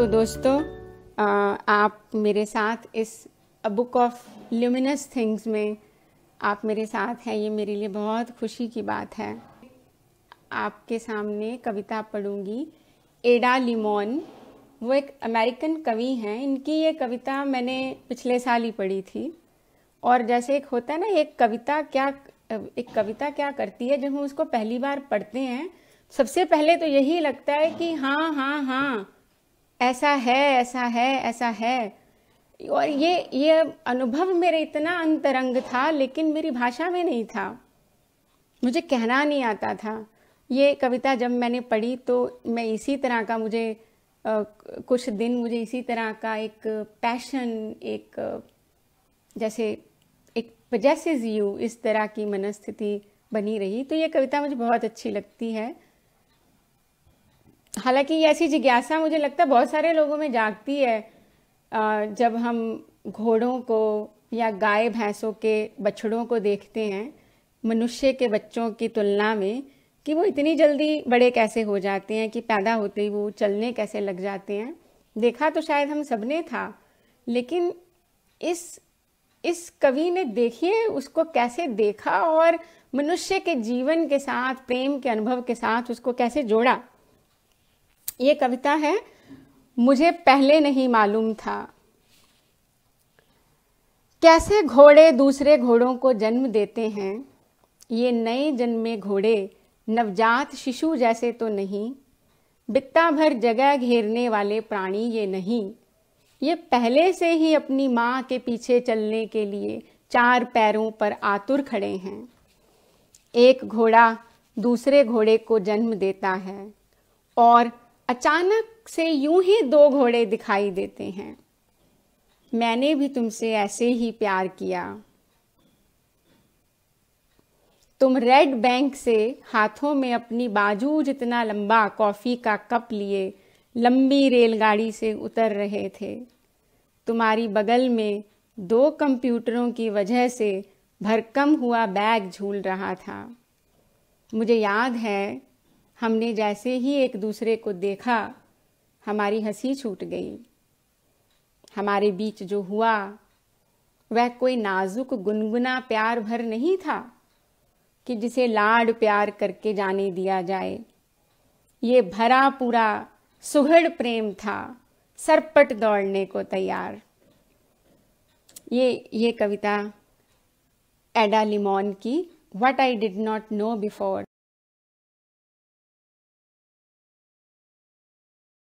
तो दोस्तों आप मेरे साथ इस बुक ऑफ ल्यूमिनस थिंग्स में आप मेरे साथ हैं ये मेरे लिए बहुत खुशी की बात है आपके सामने कविता पढ़ूंगी एडा लिमोन वो एक अमेरिकन कवि हैं इनकी ये कविता मैंने पिछले साल ही पढ़ी थी और जैसे एक होता है ना एक कविता क्या एक कविता क्या करती है जब हम उसको पहली बार पढ़ते हैं सबसे पहले तो यही लगता है कि हाँ हाँ हाँ ऐसा है ऐसा है ऐसा है और ये ये अनुभव मेरे इतना अंतरंग था लेकिन मेरी भाषा में नहीं था मुझे कहना नहीं आता था ये कविता जब मैंने पढ़ी तो मैं इसी तरह का मुझे आ, कुछ दिन मुझे इसी तरह का एक पैशन एक जैसे एक पजेसेस यू इस तरह की मनस्थिति बनी रही तो ये कविता मुझे बहुत अच्छी लगती है हालांकि ये ऐसी जिज्ञासा मुझे लगता है बहुत सारे लोगों में जागती है जब हम घोड़ों को या गाय भैंसों के बछड़ों को देखते हैं मनुष्य के बच्चों की तुलना में कि वो इतनी जल्दी बड़े कैसे हो जाते हैं कि पैदा होते ही वो चलने कैसे लग जाते हैं देखा तो शायद हम सबने था लेकिन इस इस कवि ने देखिए उसको कैसे देखा और मनुष्य के जीवन के साथ प्रेम के अनुभव के साथ उसको कैसे जोड़ा ये कविता है मुझे पहले नहीं मालूम था कैसे घोड़े दूसरे घोड़ों को जन्म देते हैं ये नए जन्मे घोड़े नवजात शिशु जैसे तो नहीं बित्ता भर जगह घेरने वाले प्राणी ये नहीं ये पहले से ही अपनी माँ के पीछे चलने के लिए चार पैरों पर आतुर खड़े हैं एक घोड़ा दूसरे घोड़े को जन्म देता है और अचानक से यूं ही दो घोड़े दिखाई देते हैं मैंने भी तुमसे ऐसे ही प्यार किया तुम रेड बैंक से हाथों में अपनी बाजू जितना लंबा कॉफी का कप लिए लंबी रेलगाड़ी से उतर रहे थे तुम्हारी बगल में दो कंप्यूटरों की वजह से भरकम हुआ बैग झूल रहा था मुझे याद है हमने जैसे ही एक दूसरे को देखा हमारी हंसी छूट गई हमारे बीच जो हुआ वह कोई नाजुक गुनगुना प्यार भर नहीं था कि जिसे लाड प्यार करके जाने दिया जाए ये भरा पूरा सुघड़ प्रेम था सरपट दौड़ने को तैयार ये ये कविता एडा लिमोन की what I did not know before